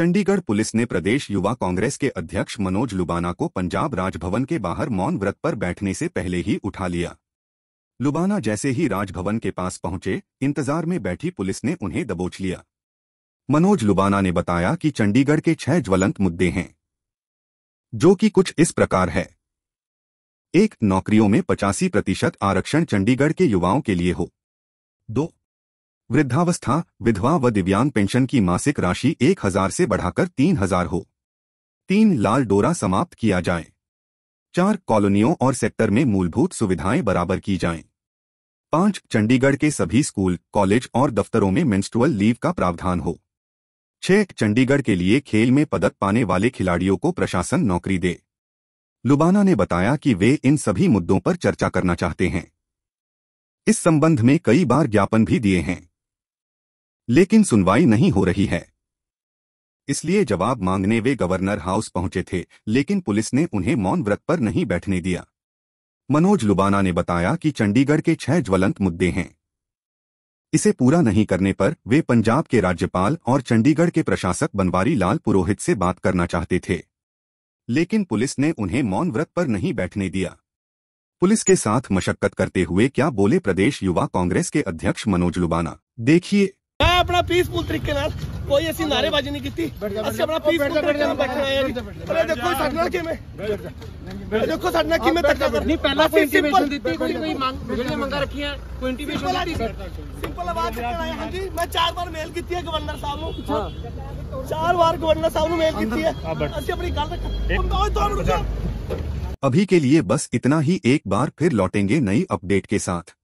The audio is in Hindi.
चंडीगढ़ पुलिस ने प्रदेश युवा कांग्रेस के अध्यक्ष मनोज लुबाना को पंजाब राजभवन के बाहर मौन व्रत पर बैठने से पहले ही उठा लिया लुबाना जैसे ही राजभवन के पास पहुंचे इंतजार में बैठी पुलिस ने उन्हें दबोच लिया मनोज लुबाना ने बताया कि चंडीगढ़ के छह ज्वलंत मुद्दे हैं जो कि कुछ इस प्रकार है एक नौकरियों में पचासी प्रतिशत आरक्षण चंडीगढ़ के युवाओं के लिए हो दो वृद्धावस्था विधवा व दिव्यांग पेंशन की मासिक राशि एक हजार से बढ़ाकर तीन हजार हो तीन लाल डोरा समाप्त किया जाए चार कॉलोनियों और सेक्टर में मूलभूत सुविधाएं बराबर की जाएं। पांच चंडीगढ़ के सभी स्कूल कॉलेज और दफ्तरों में मेंस्ट्रुअल लीव का प्रावधान हो छह चंडीगढ़ के लिए खेल में पदक पाने वाले खिलाड़ियों को प्रशासन नौकरी दे लुबाना ने बताया कि वे इन सभी मुद्दों पर चर्चा करना चाहते हैं इस संबंध में कई बार ज्ञापन भी दिए हैं लेकिन सुनवाई नहीं हो रही है इसलिए जवाब मांगने वे गवर्नर हाउस पहुंचे थे लेकिन पुलिस ने उन्हें मौन व्रत पर नहीं बैठने दिया मनोज लुबाना ने बताया कि चंडीगढ़ के छह ज्वलंत मुद्दे हैं इसे पूरा नहीं करने पर वे पंजाब के राज्यपाल और चंडीगढ़ के प्रशासक बनवारी लाल पुरोहित से बात करना चाहते थे लेकिन पुलिस ने उन्हें मौन व्रत पर नहीं बैठने दिया पुलिस के साथ मशक्कत करते हुए क्या बोले प्रदेश युवा कांग्रेस के अध्यक्ष मनोज लुबाना देखिए मैं अपना पीसफुल तरीके कोई ऐसी नारेबाजी नहीं की अपना पीसफुल तरीके देखो कि देखो हाँ हाँ। अभी के लिए बस इतना ही एक बार फिर लौटेंगे नई अपडेट के साथ